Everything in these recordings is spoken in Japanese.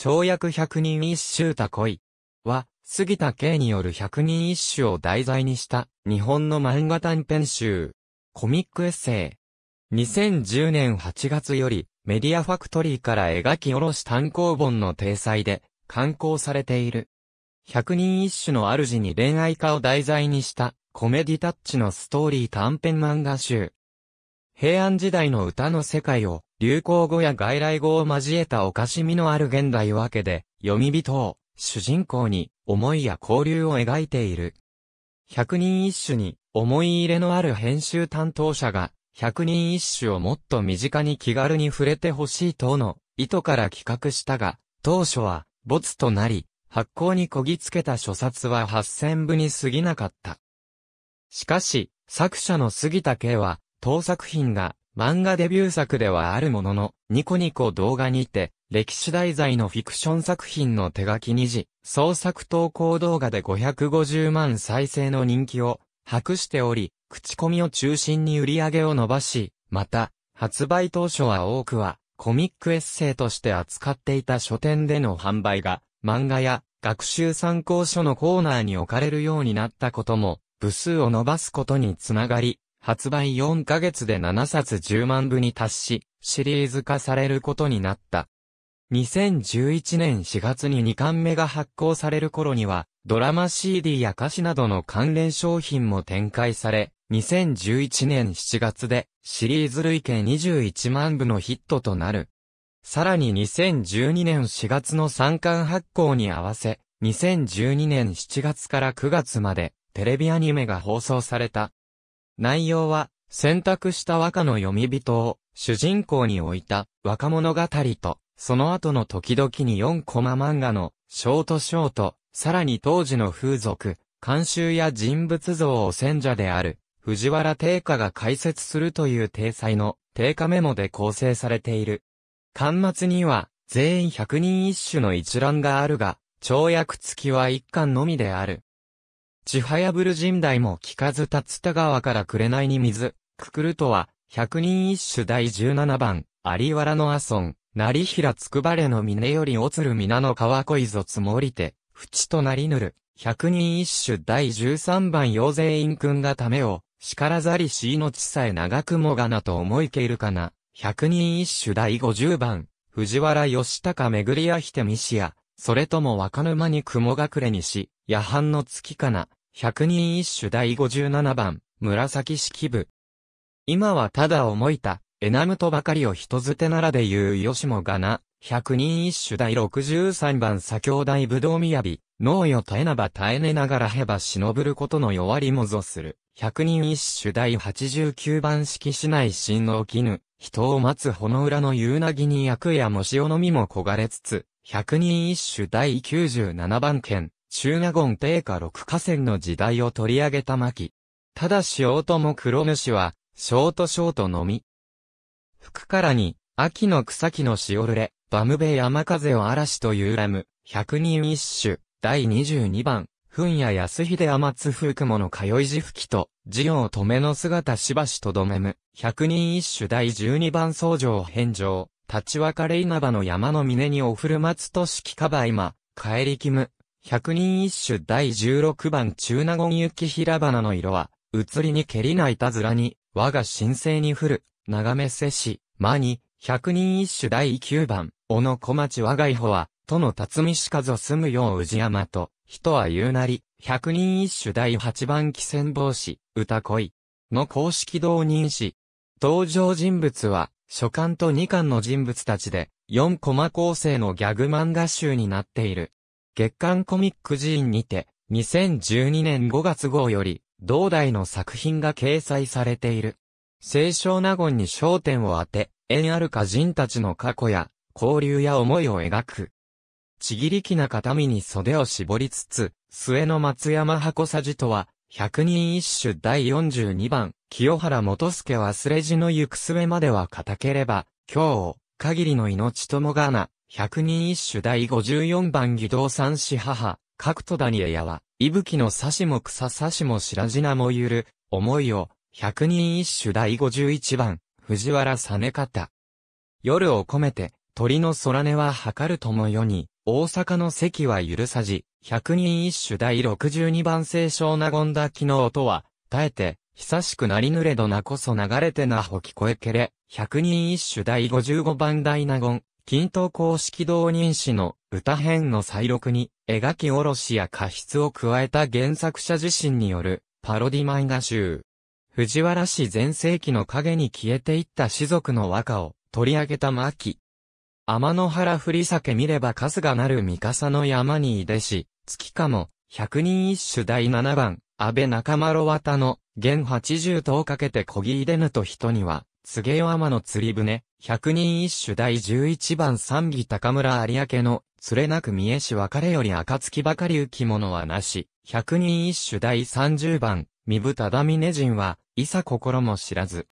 跳躍百人一周た恋は、杉田圭による百人一首を題材にした日本の漫画短編集。コミックエッセイ。2010年8月よりメディアファクトリーから描き下ろし単行本の体裁で刊行されている。百人一首の主に恋愛家を題材にしたコメディタッチのストーリー短編漫画集。平安時代の歌の世界を流行語や外来語を交えたおかしみのある現代わけで、読み人を、主人公に、思いや交流を描いている。百人一首に、思い入れのある編集担当者が、百人一首をもっと身近に気軽に触れてほしい等の意図から企画したが、当初は没となり、発行にこぎつけた書冊は8000部に過ぎなかった。しかし、作者の杉田圭は、当作品が漫画デビュー作ではあるものの、ニコニコ動画にて、歴史題材のフィクション作品の手書き2次、創作投稿動画で550万再生の人気を博しており、口コミを中心に売り上げを伸ばし、また、発売当初は多くは、コミックエッセイとして扱っていた書店での販売が、漫画や学習参考書のコーナーに置かれるようになったことも、部数を伸ばすことにつながり、発売4ヶ月で7冊10万部に達し、シリーズ化されることになった。2011年4月に2巻目が発行される頃には、ドラマ CD や歌詞などの関連商品も展開され、2011年7月でシリーズ累計21万部のヒットとなる。さらに2012年4月の3巻発行に合わせ、2012年7月から9月までテレビアニメが放送された。内容は、選択した和歌の読み人を主人公に置いた若物語と、その後の時々に4コマ漫画のショートショート、さらに当時の風俗、慣習や人物像を選者である藤原定家が解説するという体裁の定家メモで構成されている。巻末には全員100人一首の一覧があるが、跳躍付きは1巻のみである。ちはやぶる神代も聞かず竜田川から紅に水、くくるとは、百人一首第十七番、有原の阿村、成平つくばれの峰よりおつる皆の川恋ぞ積もりて、淵となりぬる、百人一首第十三番妖精院君がためを、からざりし命さえ長くもがなと思いけるかな、百人一首第五十番、藤原義高巡りやひてみしや、それとも若沼に雲隠れにし、夜半の月かな、百人一首第57番、紫式部。今はただ思いた、エナムとばかりを人づてならで言うよしもがな、百人一首第63番左京大武道雅、脳よ耐えなば耐えねながらへば忍ぶることの弱りもぞする。百人一首第89番式しない心の起きぬ、人を待つほの裏の夕なぎに役やもしおのみも焦がれつつ、百人一首第97番剣、中納言定下六河川の時代を取り上げた巻。ただし大友黒主は、ショートショートのみ。服からに、秋の草木のしおるれ、バムベ山風を嵐というラム、百人一首、第22番、んや安秀天津風雲の通い字吹きと、字を止めの姿しばしとどめむ、百人一首第12番僧正返上、立ち別れ稲葉の山の峰におふる松ときかば今、帰りきむ、百人一首第十六番中納言雪平花の色は、移りに蹴りないたずらに、我が神聖に降る、長めせし、間に、百人一首第九番、小野小町我がいほは、との辰巳しかぞ住むよう治山と、人は言うなり、百人一首第八番汽仙帽子、歌恋、の公式同人誌。登場人物は、初巻と二巻の人物たちで、四コマ構成のギャグ漫画集になっている。月刊コミック寺院にて、2012年5月号より、同代の作品が掲載されている。清少納言に焦点を当て、縁ある歌人たちの過去や、交流や思いを描く。ちぎりきな形見に袖を絞りつつ、末の松山箱さじとは、百人一首第42番、清原元助忘れじの行く末までは固ければ、今日を、限りの命ともがな、百人一首第54番義堂三子母、角戸谷エヤは、息吹の差しも草差しも白地名もゆる、思いを、百人一首第51番、藤原さ実方。夜を込めて、鳥の空根は測るとも世に、大阪の席は許さじ、百人一首第62番清少納言だ昨の音は、耐えて、久しくなりぬれどなこそ流れてなほ聞こえけれ、百人一首第55番大納言、均等公式導人誌の歌編の再録に、描き下ろしや過失を加えた原作者自身によるパロディ漫画集。藤原氏前世紀の影に消えていった士族の和歌を取り上げた巻。天の原振り酒け見れば春日なる三笠の山に出し、月かも、百人一首第七番、安倍中丸綿の、現八十とをかけてこぎ入れぬと人には、告げよ天の釣り船、百人一首第十一番三義高村有明の、連れなく見えし別れより暁ばかり浮き物はなし、百人一首第三十番、三ぶ忠だみね人は、いさ心も知らず。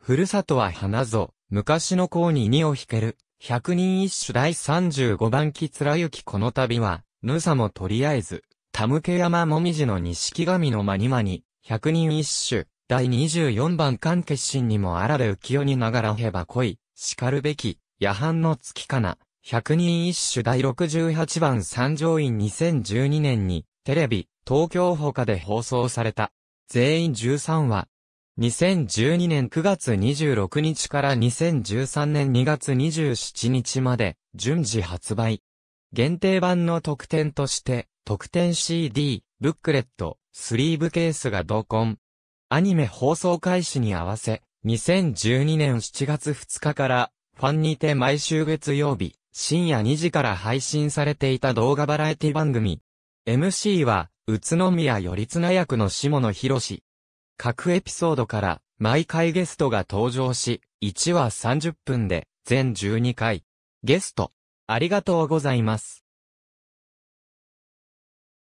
ふるさとは花ぞ、昔の甲に荷を引ける、百人一首第三十五番木貫之この度は、ぬさもとりあえず、田向山もみじの錦神のまにまに、百人一首、第24番間決心にもあられ浮世にながらへば来い、叱るべき、夜半の月かな。百人一首第68番三条院2012年に、テレビ、東京他で放送された。全員13話。2012年9月26日から2013年2月27日まで、順次発売。限定版の特典として、特典 CD、ブックレット、スリーブケースが同梱。アニメ放送開始に合わせ、2012年7月2日から、ファンにて毎週月曜日、深夜2時から配信されていた動画バラエティ番組。MC は、宇都宮よりつな役の下野博士。各エピソードから、毎回ゲストが登場し、1話30分で、全12回。ゲスト、ありがとうございます。